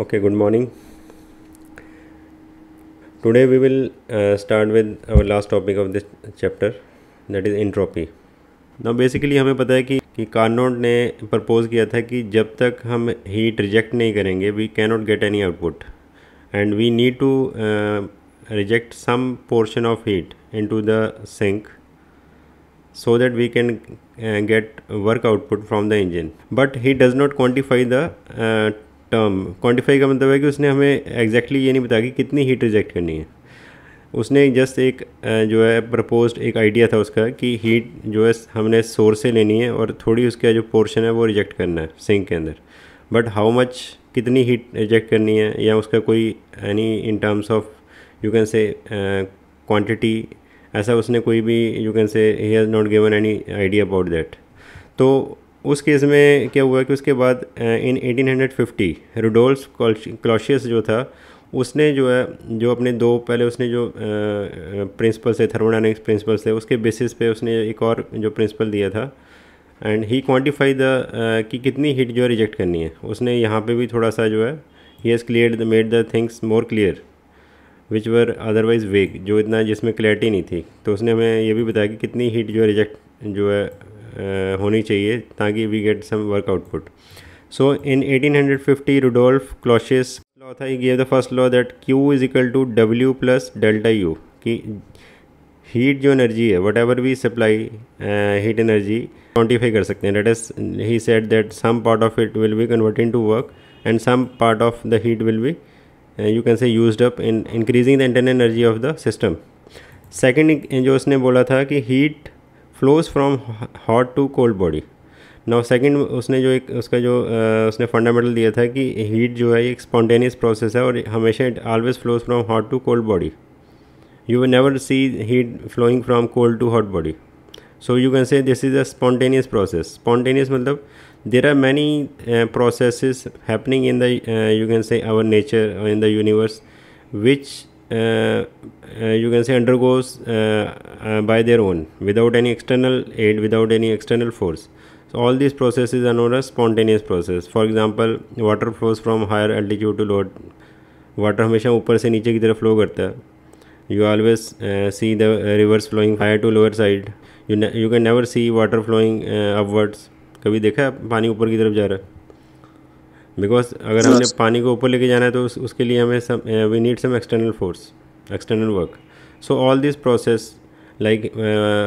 Okay good morning today we will start with our last topic of this chapter that is entropy now basically हमें पता है कि कि Carnot ने propose किया था कि जब तक हम हीट रिजेक्ट नहीं करेंगे we can not get any output and we need to reject some portion of heat into the sink so that we can get work output from the engine but he does not quantify the term um, quantify का मतलब है कि उसने हमें exactly exactly ये नहीं बताया कि कितनी हीट रिजेक्ट करनी है उसने जस्ट एक uh, जो है प्रपोज एक आइडिया था उसका कि हीट जो है हमने सोर्स से लेनी है और थोड़ी उसका जो पोर्शन है वो रिजेक्ट करना है सिंक के अंदर बट हाउ मच कितनी हीट रिजेक्ट करनी है या उसका कोई any in terms of you can say quantity ऐसा उसने कोई भी you can say he has not given any idea about that तो उस केस में क्या हुआ कि उसके बाद इन 1850 रुडोल्फ क्लॉशियस जो था उसने जो है जो अपने दो पहले उसने जो प्रिंसिपल थे थर्मोडाइनमिक्स प्रिंसिपल्स थे उसके बेसिस पे उसने एक और जो प्रिंसिपल दिया था एंड ही क्वान्टिफाई द कि कितनी हीट जो है रिजेक्ट करनी है उसने यहाँ पे भी थोड़ा सा जो है he has clear the made the things more clear which were otherwise vague जो इतना जिसमें क्लैरिटी नहीं थी तो उसने हमें यह भी बताया कि कितनी हीट जो है रिजेक्ट जो है होनी चाहिए ताकि we get some work output so in 1850 Rudolf Clausius law था he gave the first law that Q is equal to W plus delta U कि हीट जो एनर्जी है whatever we supply heat energy quantify कर सकते हैं that is he said that some part of it will be converting to work and some part of the heat will be you can से use up in increasing the internal energy of the system second जो उसने बोला था कि heat flows from hot to cold body now second उसने जो एक उसका जो उसने फंडामेंटल दिया था कि हीट जो है एक स्पॉन्टेनियस प्रोसेस है और हमेशा it always flows from hot to cold body you will never see heat flowing from cold to hot body so you can say this is a spontaneous process spontaneous मतलब there are many process happening in the you can say our nature in the universe which you can say undergoes by their own without any external aid without any external force so all these processes are known as spontaneous process for example water flows from higher altitude to lower water हमेशा ऊपर से नीचे की तरफ flow करता है you always see the rivers flowing higher to lower side you you can never see water flowing upwards कभी देखा है पानी ऊपर की तरफ जा रहा है बिकॉज अगर हमने पानी को ऊपर लेके जाना है तो उसके लिए हमें some we need some external force external work so all this process like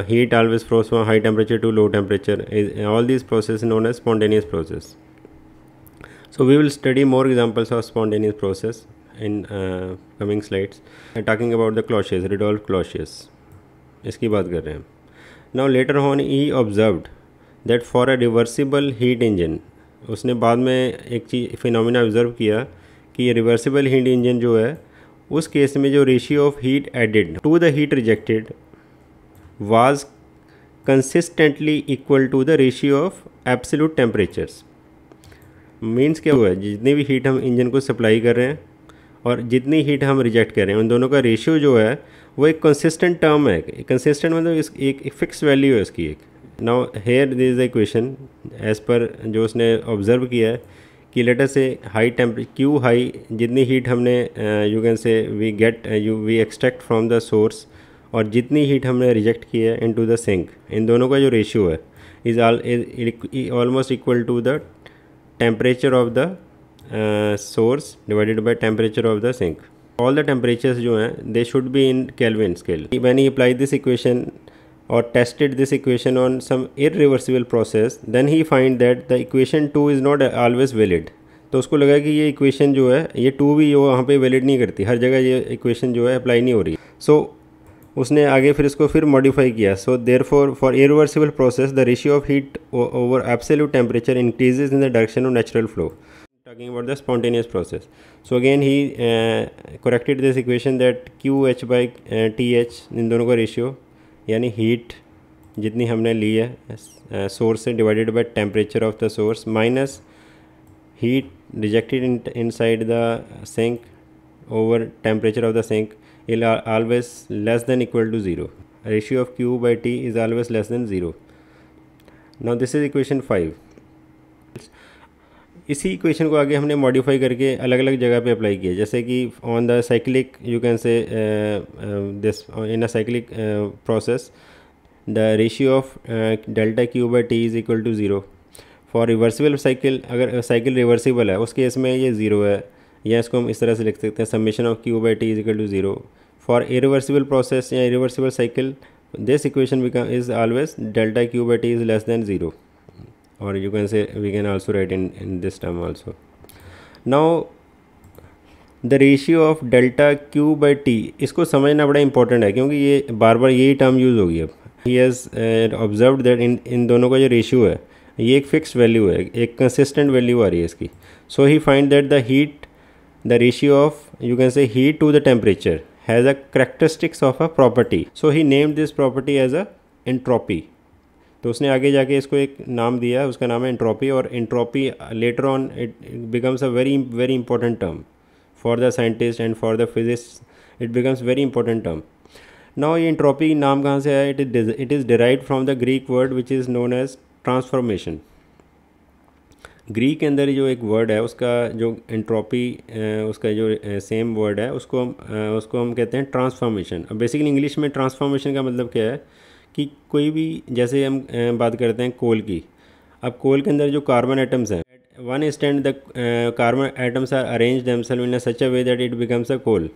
heat always flows from high temperature to low temperature is all this process known as spontaneous process so we will study more examples of spontaneous process in coming slides talking about the Clausius Rudolf Clausius इसकी बात कर रहे हैं now later on he observed that for a reversible heat engine उसने बाद में एक चीज़ phenomena observe किया कि रिवर्सिबल हीट इंजन जो है उस केस में जो ratio of heat added to the heat rejected was consistently equal to the ratio of absolute temperatures means क्या हुआ है जितनी भी हीट हम इंजन को सप्लाई कर रहे हैं और जितनी हीट हम रिजेक्ट कर रहे हैं उन दोनों का रेशियो जो है वो एक कंसिस्टेंट टर्म है कंसिस्टेंट मतलब एक, एक फिक्स वैल्यू है उसकी एक now here this is the equation as per जो उसने ऑब्जर्व किया है कि लेटर से हाई टेम्प क्यू हाई जितनी हीट हमने you can say we get you we extract from the source और जितनी हीट हमने रिजेक्ट की है इन टू द सिंक इन दोनों का जो रेशियो है is all is almost equal to the temperature of the source divided by temperature of the sink all the temperatures जो हैं they should be in Kelvin scale when he apply this equation or tested this equation on some irreversible process then he find that the equation 2 is not always valid तो उसको लगा कि ये equation जो है ये टू भी वो वहाँ पर वैलिड नहीं करती हर जगह ये इक्वेशन जो है अप्लाई नहीं हो रही सो so, उसने आगे फिर इसको फिर मॉडिफाई किया so there for for irreversible process the ratio of heat over absolute temperature increases in the direction of natural flow talking about the spontaneous process so again he corrected this equation that Q H by T H इन दोनों का ratio यानी heat जितनी हमने ली है source से divided by temperature of the source minus heat rejected inside the sink over temperature of the sink is always less than equal to zero ratio of Q by T is always less than zero now this is equation five इसी इक्वेशन को आगे हमने modify करके अलग अलग जगह पे अप्लाई किया जैसे कि on the cyclic you can say this in a cyclic process the ratio of delta Q by T is equal to zero for reversible cycle अगर साइकिल uh, रिवर्सिबल है उस केस में ये ज़ीरो है या इसको हम इस तरह से लिख सकते हैं summation of Q by T is equal to zero for irreversible process या irreversible cycle this equation become is always delta Q by T is less than zero or you can say we can also write in, in this term also. Now the ratio of delta Q by T इसको समझना बड़ा important है क्योंकि ये बार बार यही term use होगी अब he has observe that in इन दोनों का जो रेशियो है ये एक फिक्स वैल्यू है एक कंसिस्टेंट वैल्यू आ रही है इसकी so he find that the heat the ratio of you can say heat to the temperature has a characteristics of a property so he named this property as a entropy तो उसने आगे जाके इसको एक नाम दिया है उसका नाम है एंट्रोपी और entropy later on it becomes a very very important term for the scientist and for the physicist it becomes very important term now ये एंट्रोपी नाम कहाँ से आया it is it is derive from the Greek word which is known as transformation Greek के अंदर जो एक word है उसका जो एंट्रोपी उसका जो सेम वर्ड है उसको हम उसको हम कहते हैं ट्रांसफॉर्मेशन अब बेसिकली इंग्लिश में ट्रांसफॉर्मेशन का मतलब क्या है कि कोई भी जैसे हम बात करते हैं कोल की अब कोल के अंदर जो कार्बन आइटम्स हैं one stand the carbon atoms are arrange selves in such a way that it becomes a coal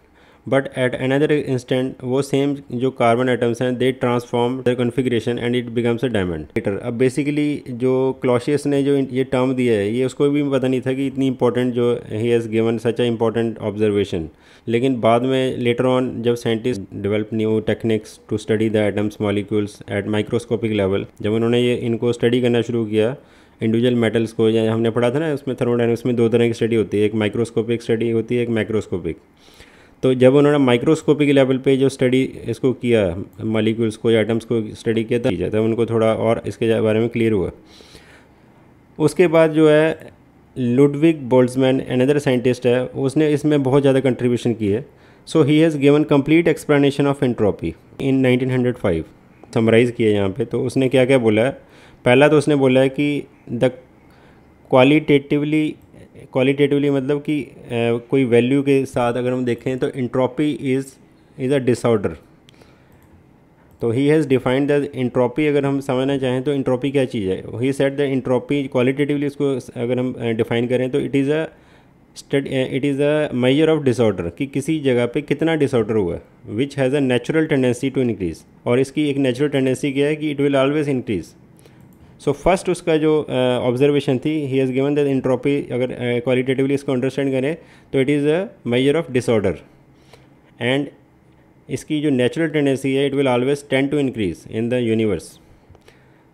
but at another instant वो सेम जो कार्बन आइटम्स हैं they transform the configuration and it becomes a diamond अब basically जो Clausius ने जो ये term दिया है ये उसको भी पता नहीं था कि इतनी इंपॉर्टेंट जो he has given such a important observation लेकिन बाद में लेटर ऑन जब scientist develop new techniques to study the atoms molecules at microscopic level जब उन्होंने ये इनको स्टडी करना शुरू किया इंडिविजुअल मेटल्स को या हमने पढ़ा था ना उसमें थर्मोडाइनमिक्स में दो तरह की स्टडी होती है एक माइक्रोस्कोपिक स्टडी होती है एक माइक्रोस्कोपिक तो जब उन्होंने माइक्रोस्कोपिक लेवल पे जो स्टडी इसको किया मालिक्यूल्स को या एटम्स को स्टडी किया था जाता उनको थोड़ा और इसके बारे में क्लियर हुआ उसके बाद जो है लुडविग बोल्ट्समैन अनदर साइंटिस्ट है उसने इसमें बहुत ज़्यादा कंट्रीब्यूशन की है so he has given complete explanation of entropy in nineteen summarise किया यहाँ पर तो उसने क्या क्या बोला है पहला तो उसने बोला है कि द क्वालिटेटिवली क्वालिटेटिवली मतलब कि कोई वैल्यू के साथ अगर हम देखें तो entropy is is a disorder तो he has defined the entropy अगर हम समझना चाहें तो इंट्रॉपी क्या चीज़ है he said the entropy qualitatively इसको अगर हम डिफाइन करें तो it is a study it is a measure of disorder कि किसी जगह पे कितना डिसऑर्डर हुआ which has a natural tendency to increase और इसकी एक नेचुरल टेंडेंसी क्या है कि it will always increase so first उसका जो ऑब्जर्वेशन uh, थी he has given that entropy अगर क्वालिटेटिवली uh, इसको अंडरस्टैंड करें तो it is a measure of disorder and इसकी जो नेचुरल टेंडेंसी है it will always tend to increase in the universe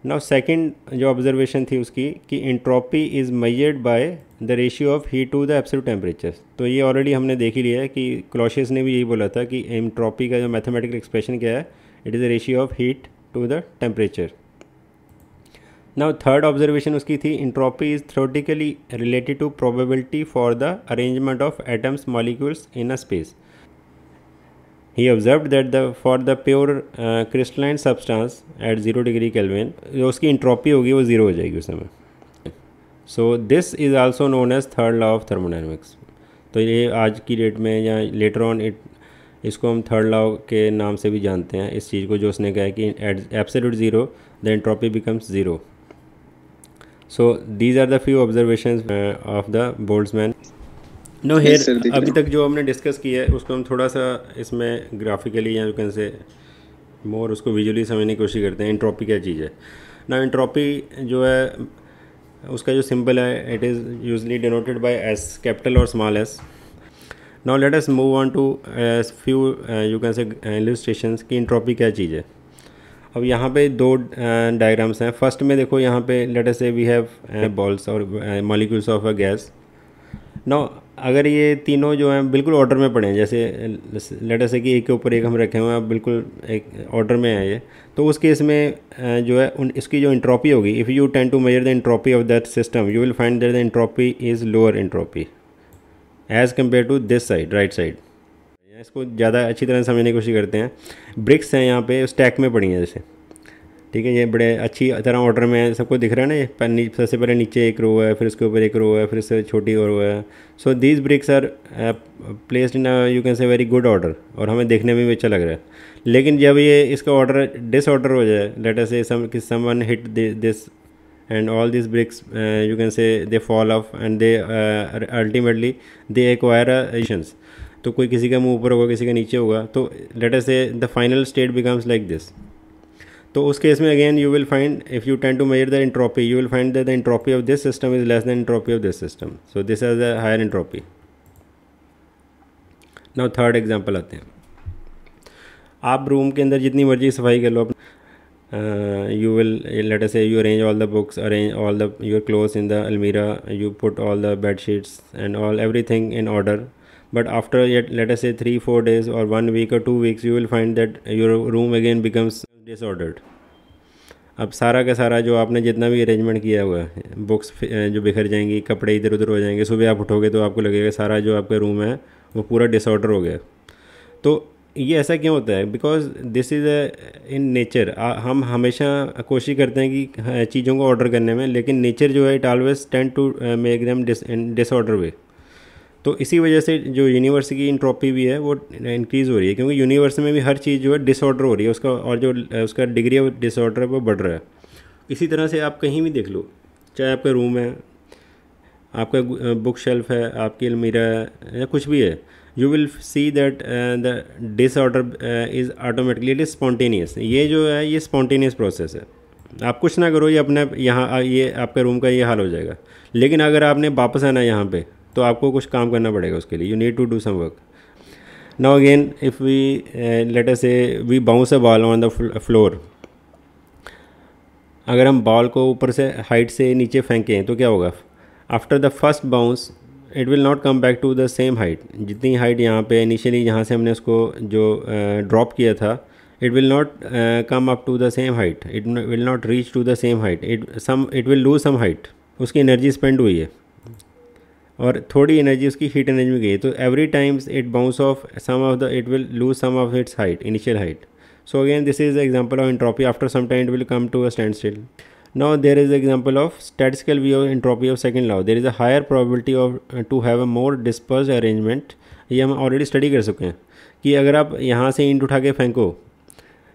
now second जो ऑब्जर्वेशन थी उसकी कि entropy is measured by the ratio of heat to the absolute temperature तो ये already हमने देख ही लिया है कि क्लॉशियस ने भी यही बोला था कि इंट्रोपी का जो मैथमेटिकल एक्सप्रेशन क्या है it is the ratio of heat to the temperature now third observation उसकी थी entropy is theoretically related to probability for the arrangement of atoms molecules in a space he observe that the for the pure crystalline substance at zero degree kelvin जो उसकी entropy होगी वो zero हो जाएगी उस समय so this is also known as third law of thermodynamics तो ये आज की डेट में या लेटर ऑन इट इसको हम थर्ड लॉ के नाम से भी जानते हैं इस चीज़ को जो उसने कहा कि at absolute zero the entropy becomes zero so these are the few observation of the Boltzmann no here अभी तक जो हमने डिस्कस किया है उसको हम थोड़ा सा इसमें ग्राफिकली या कैन से मोर उसको विजुअली समझने की कोशिश करते हैं इंट्रॉपी क्या चीज़ है ना इंट्रॉपी जो है उसका जो सिंबल है it is usually denoted by S capital और small S now let us move on to few you can say illustration की इंट्रॉपी क्या चीज़ है अब यहाँ पे दो डायग्राम्स हैं फर्स्ट में देखो यहाँ पे us say we have balls और molecules of a gas now अगर ये तीनों जो हैं बिल्कुल ऑर्डर में पड़े हैं जैसे अस से कि एक के ऊपर एक हम रखे हुए हैं बिल्कुल एक ऑर्डर में है ये तो उस केस में जो है उन इसकी जो इंट्रॉपी होगी if you tend to measure the entropy of that system you will find that the entropy is lower entropy as compare to this side right side हैं इसको ज़्यादा अच्छी तरह समझने की कोशिश करते हैं ब्रिक्स हैं यहाँ पे स्टैक में पड़ी हैं जैसे ठीक है ये बड़े अच्छी तरह ऑर्डर में सबको दिख रहा है ना सबसे पहले नीचे एक रो है फिर उसके ऊपर एक रो है फिर उससे छोटी और है so these bricks are placed in you can say very good order और हमें देखने में भी अच्छा लग रहा है लेकिन जब ये इसका ऑर्डर डिसऑर्डर हो जाए later say someone hit this and all this bricks you can say they fall off and they ultimately they acquire एशंस तो कोई किसी का मुंह ऊपर होगा किसी का नीचे होगा तो later say the final state becomes like this तो उस केस में again you will find if you tend to measure the entropy you will find that the entropy of this system is less than entropy of this system so this is the higher entropy now third example आते हैं आप room के अंदर जितनी मर्जी सफाई कर लो you will let say you arrange all the books arrange all the your clothes in the अलमीरा you put all the bed sheets and all everything in order but after yet let us say 3 4 days or one week or two weeks you will find that your room again becomes disordered अब सारा का सारा जो आपने जितना भी arrangement किया हुआ है बुक्स जो बिखर जाएंगी कपड़े इधर उधर हो जाएंगे सुबह आप उठोगे तो आपको लगेगा सारा जो आपका रूम है वो पूरा डिसऑर्डर हो गया तो ये ऐसा क्यों होता है because this is a in nature हम हमेशा कोशिश करते हैं कि हाँ, चीज़ों को ऑर्डर करने में लेकिन नेचर जो है it always tend to make them disorder वे तो इसी वजह से जो यूनिवर्स की इंट्रॉपी भी है वो इंक्रीज़ हो रही है क्योंकि यूनिवर्स में भी हर चीज़ जो है डिसऑर्डर हो रही है उसका और जो उसका डिग्री ऑफ डिसऑर्डर है वो बढ़ रहा है इसी तरह से आप कहीं भी देख लो चाहे आपका रूम है आपका बुक शेल्फ है आपकी अलमीरा है या कुछ भी है you will see that the disorder is automatically it is spontaneous ये जो है ये स्पॉन्टेनियस प्रोसेस है आप कुछ ना करो ये अपने यहाँ ये आपके रूम का ये हाल हो जाएगा लेकिन अगर आपने वापस आना है यहाँ पे तो आपको कुछ काम करना पड़ेगा उसके लिए you need to do some work now again if we let us say we bounce a ball on the floor अगर हम बॉल को ऊपर से हाइट से नीचे फेंकें तो क्या होगा after the first bounce it will not come back to the same height जितनी हाइट यहाँ पे इनिशियली यहाँ से हमने उसको जो ड्रॉप uh, किया था it will not come up to the same height it will not reach to the same height it some it will lose some height उसकी एनर्जी स्पेंड हुई है और थोड़ी एनर्जी उसकी हीट एनर्जी में गई तो every times it bounce off some of the it will lose some of its height initial height so again this is example of entropy after some time it will come to a standstill now there is example of statistical view of entropy of second law there is a higher probability of to have a more disperse arrangement ये हम already study कर चुके हैं कि अगर आप यहाँ से इंट उठा के फेंको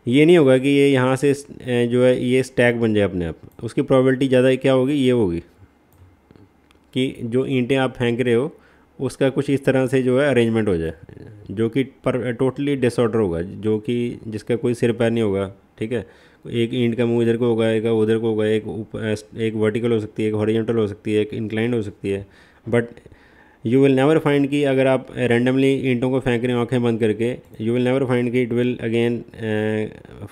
ये नहीं होगा कि ये यहाँ से uh, जो है ये स्टैक बन जाए अपने आप उसकी प्रॉबिलिटी ज़्यादा क्या होगी ये होगी कि जो ईंटें आप फेंक रहे हो उसका कुछ इस तरह से जो है अरेंजमेंट हो जाए जो कि पर टोटली डिसऑर्डर होगा जो कि जिसका कोई सिर पैर नहीं होगा ठीक है एक ईंट का मुँह इधर को होगा एक उधर को होगा एक एक वर्टिकल हो सकती है एक हॉरिजेंटल हो सकती है एक इंक्लाइंड हो सकती है but you will never find कि अगर आप रैंडमली ईंटों को फेंक रहे हैं आँखें बंद करके यू विल नेवर फाइंड कि it will again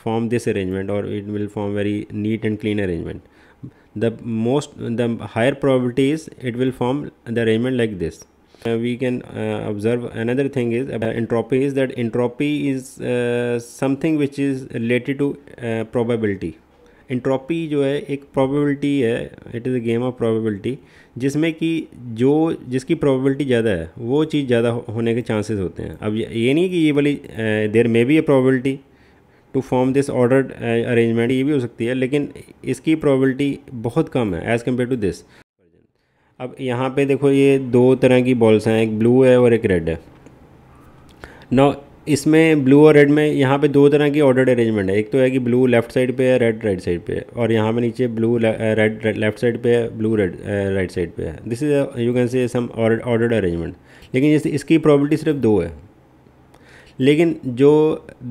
form this arrangement और it will form very neat and clean arrangement the most the higher probability is it will form the arrangement like this uh, we can uh, observe another thing is about entropy is that entropy is uh, something which is related to uh, probability entropy जो है एक probability है it is a game of probability जिसमें कि जो जिसकी probability ज़्यादा है वो चीज़ ज़्यादा होने के चांसेस होते हैं अब ये, नहीं कि ये वाली there may be a probability to form this ordered arrangement ये भी हो सकती है लेकिन इसकी प्रॉबलिटी बहुत कम है एज़ कम्पेयर टू दिस अब यहाँ पे देखो ये दो तरह की बॉल्स हैं एक ब्लू है और एक रेड है नौ इसमें ब्लू और रेड में यहाँ पे दो तरह की ऑर्डर्ड अरेंजमेंट है एक तो है कि ब्लू लेफ्ट साइड पे है रेड राइट साइड पे है और यहाँ पे नीचे ब्लू रेड लेफ्ट साइड पे है ब्लू रेड राइट साइड पे है दिस इज़ यू कैन से सम ऑर्डर अरेंजमेंट लेकिन इसकी प्रॉबलिटी सिर्फ दो है लेकिन जो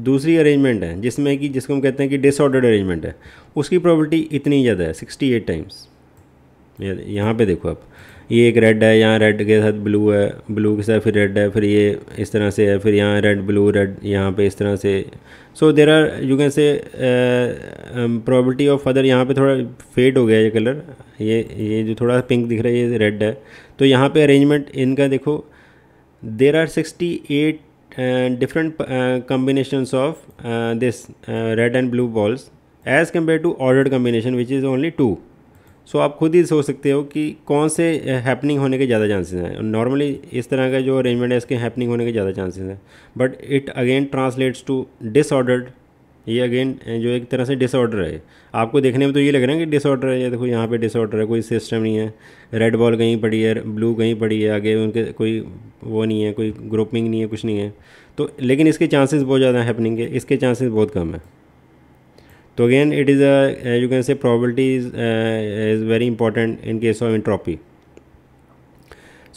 दूसरी अरेंजमेंट है जिसमें कि जिसको हम कहते हैं कि डिसऑर्डर्ड अरेंजमेंट है उसकी प्रॉबलिटी इतनी ज़्यादा है सिक्सटी एट टाइम्स यहाँ पे देखो आप ये एक रेड है यहाँ रेड के साथ ब्लू है ब्लू के साथ फिर रेड है फिर ये इस तरह से है फिर यहाँ रेड ब्लू रेड यहाँ पे इस तरह से so there are you can say probability of other यहाँ पे थोड़ा फेड हो गया ये कलर ये ये जो थोड़ा पिंक दिख रहा है ये रेड है तो यहाँ पे अरेंजमेंट इनका देखो there are sixty eight different combinations of this red and blue balls as compared to ordered combination which is only two so so, आप खुद ही सोच सकते हो कि कौन से हैपनिंग होने के ज़्यादा चांसेस हैं नॉर्मली इस तरह का जो अरेंजमेंट है इसके हैपनिंग होने के ज़्यादा चांसेस हैं but it again translates to disordered ये अगेन जो एक तरह से डिसऑर्डर है आपको देखने में तो ये लग रहा है कि डिसऑर्डर है या देखो तो यहाँ पे डिसऑर्डर है कोई सिस्टम नहीं है रेड बॉल कहीं पड़ी है ब्लू कहीं पड़ी है आगे उनके कोई वो नहीं है कोई ग्रुपिंग नहीं है कुछ नहीं है तो लेकिन इसके चांसेस बहुत ज़्यादा हैपनिंग है इसके चांसेस बहुत कम है तो again it is a you can say probability is very important in case of entropy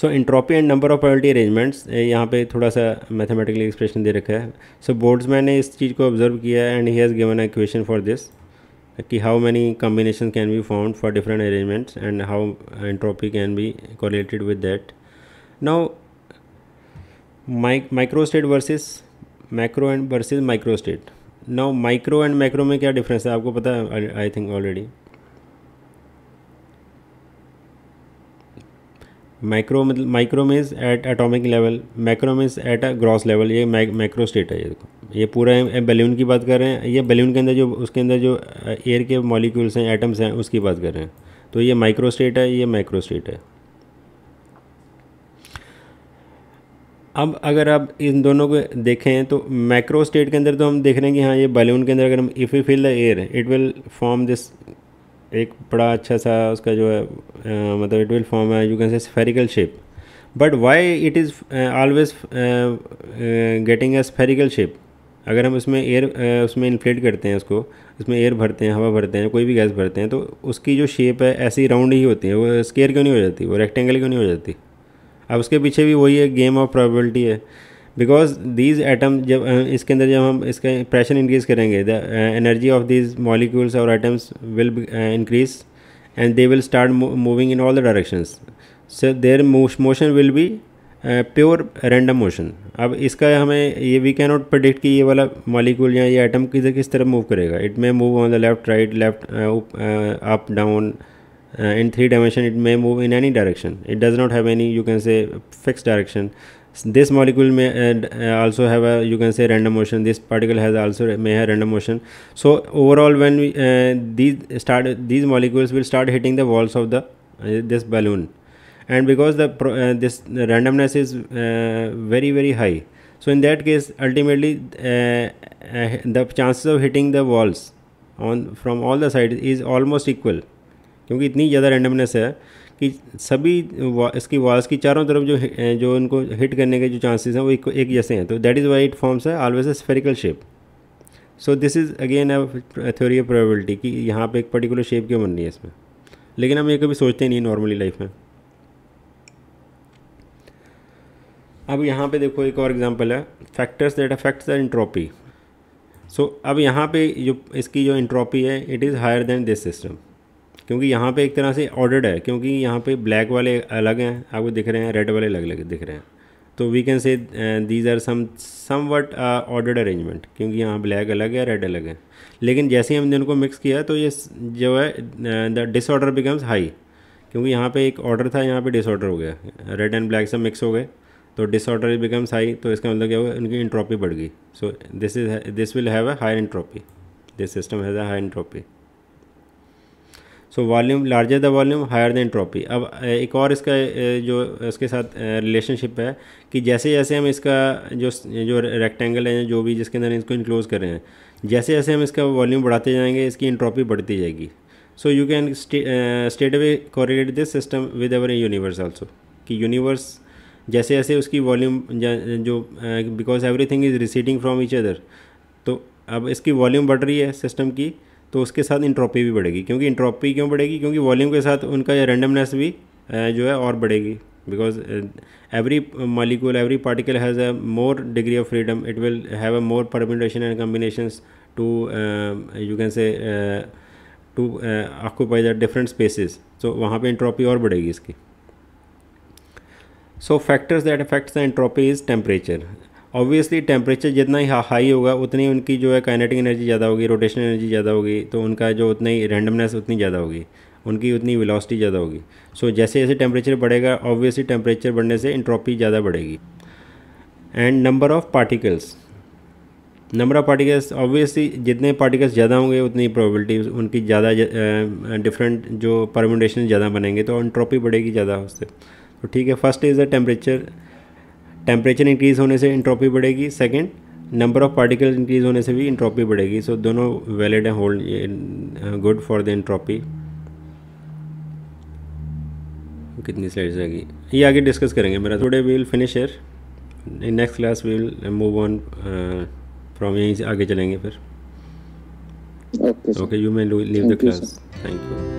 so entropy and number of priority arrangements यहाँ पे थोड़ा सा मैथमेटिकल एक्सप्रेशन दे रखा है सो so, बोर्ड्समैन ने इस चीज़ को ऑब्जर्व किया है and he has given a question for this कि how many combination can be found for different arrangements and how entropy can be correlated with that now micro state versus macro and versus micro state now micro and macro में क्या difference है आपको पता है I think already micro मतलब micro at atomic level macro at a gross level ये macro state है ये देखो ये पूरा बैलून की बात कर रहे हैं ये बैलून के अंदर जो उसके अंदर जो एयर के मॉलिक्यूल्स हैं एटम्स हैं उसकी बात कर रहे हैं तो ये माइक्रो स्टेट है ये माइक्रो स्टेट है अब अगर आप इन दोनों को देखें तो मैक्रो स्टेट के अंदर तो हम देख रहे हैं कि हाँ ये बैलून के अंदर अगर हम if you fill the air it will form this एक बड़ा अच्छा सा उसका जो है मतलब इट विल फॉर्म है you can say spherical shape but why it is always getting a spherical shape अगर हम उसमें एयर उसमें इन्फ्लेट करते हैं उसको उसमें एयर भरते हैं हवा भरते हैं कोई भी गैस भरते हैं तो उसकी जो शेप है ऐसी राउंड ही होती है वो स्केयर क्यों नहीं हो जाती वो रेक्टेंगल क्यों नहीं हो जाती अब उसके पीछे भी वही है गेम ऑफ प्रॉबलिटी है बिकॉज दीज एटम जब इसके अंदर जब हम इसका प्रेशर इंक्रीज करेंगे the energy of these molecules और atoms will increase and they will start moving in all the directions so their motion will be pure random motion अब इसका हमें ये वी कैन नॉट प्रडिक्ट कि ये वाला molecule या ये आइटम किस किस तरह मूव करेगा it may move on the left right left up down in three dimension it may move in any direction it does not have any you can say fix direction this molecule में also have you can say random motion this particle has also may है random motion so overall when these start these molecules will start hitting the walls of the this balloon and because the this randomness is very very high so in that case ultimately the chances of hitting the walls on from all the side is almost equal क्योंकि इतनी ज़्यादा randomness है कि सभी इसकी walls की चारों तरफ जो जो इनको हिट करने के जो चांसेस हैं वो एक, एक जैसे हैं तो that is why it forms है always a spherical shape so this is again a theory of probability कि यहाँ पे एक पर्टिकुलर शेप क्यों बन रही है इसमें लेकिन हम ये कभी सोचते नहीं नॉर्मली लाइफ में अब यहाँ पे देखो एक और एग्जांपल है factors that affects the entropy so अब यहाँ पे जो इसकी जो इंट्रोपी है it is higher than this system क्योंकि यहाँ पे एक तरह से ऑर्डर्ड है क्योंकि यहाँ पे ब्लैक वाले अलग हैं आपको दिख रहे हैं रेड वाले अलग अलग दिख रहे हैं तो we can say these are some somewhat ordered arrangement क्योंकि यहाँ ब्लैक अलग है रेड अलग है लेकिन जैसे ही हमने उनको मिक्स किया तो ये जो है द डिसऑर्डर बिकम्स हाई क्योंकि यहाँ पे एक ऑर्डर था यहाँ पे डिसऑर्डर हो गया रेड एंड ब्लैक सब मिक्स हो गए तो डिसऑर्डर बिकम्स हाई तो इसका मतलब क्या हुआ उनकी इंट्रॉपी बढ़ गई so this is this will have a high entropy this system has a high entropy so volume larger the volume higher the entropy अब एक और इसका जो इसके साथ रिलेशनशिप है कि जैसे जैसे हम इसका जो जो रेक्टेंगल है जो भी जिसके अंदर इसको इंक्लोज कर रहे हैं जैसे जैसे हम इसका वॉल्यूम बढ़ाते जाएंगे इसकी एंट्रोपी बढ़ती जाएगी so you can straight away correlate this system with our universe also कि यूनिवर्स जैसे जैसे उसकी वॉल्यूम जो because everything is receding from each other तो अब इसकी वॉल्यूम बढ़ रही है सिस्टम की तो उसके साथ इंट्रॉपी भी बढ़ेगी क्योंकि इंट्रॉपी क्यों बढ़ेगी क्योंकि वॉल्यूम के साथ उनका रेंडमनेस भी जो है और बढ़ेगी because every molecule every particle has a more degree of freedom it will have a more permutation and combination to you can say to occupy the different spaces so वहाँ पर इंट्रॉपी और बढ़ेगी इसकी so factors that affects the entropy is temperature obviously temperature जितना ही high होगा उतनी उनकी जो है काइनेटिक एनर्जी ज़्यादा होगी रोटेशन एनर्जी ज़्यादा होगी तो उनका जो उतना ही रैंडमनेस उतनी ज़्यादा होगी उनकी उतनी वेलोसिटी ज़्यादा होगी सो so, जैसे जैसे टेम्परेचर बढ़ेगा ऑब्वियसली टेम्परेचर बढ़ने से इंट्रॉपी ज़्यादा बढ़ेगी and number of particles number of particles obviously जितने पार्टिकल्स ज़्यादा होंगे उतनी प्रोबेबिलिटी उनकी ज़्यादा डिफरेंट जो परमोडेशन ज़्यादा बनेंगे तो इंट्रॉपी बढ़ेगी ज़्यादा उससे तो ठीक है first is the temperature temperature increase होने से इंट्रॉपी बढ़ेगी second number of particle increase होने से भी इंट्रॉपी बढ़ेगी सो so, दोनों वैलिड हैं hold good for the entropy कितनी स्लाइड्स आएगी ये आगे डिस्कस करेंगे मेरा today we will finish here in next class we will move on from यहीं से आगे चलेंगे फिर okay you may leave the class thank you